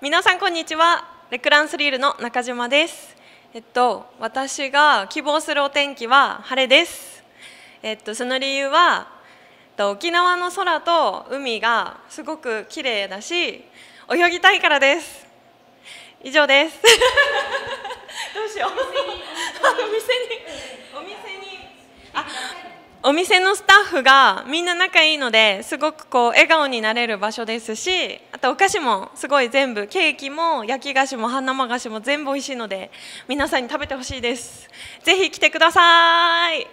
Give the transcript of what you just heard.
皆さんこんにちはレクランスリールの中島ですえっと私が希望するお天気は晴れですえっとその理由は、えっと、沖縄の空と海がすごく綺麗だし泳ぎたいからです以上です どうしよう お店にお店のスタッフがみんな仲いいのですごくこう笑顔になれる場所ですしあとお菓子もすごい全部ケーキも焼き菓子も半生菓子も全部美味しいので皆さんに食べてほしいですぜひ来てください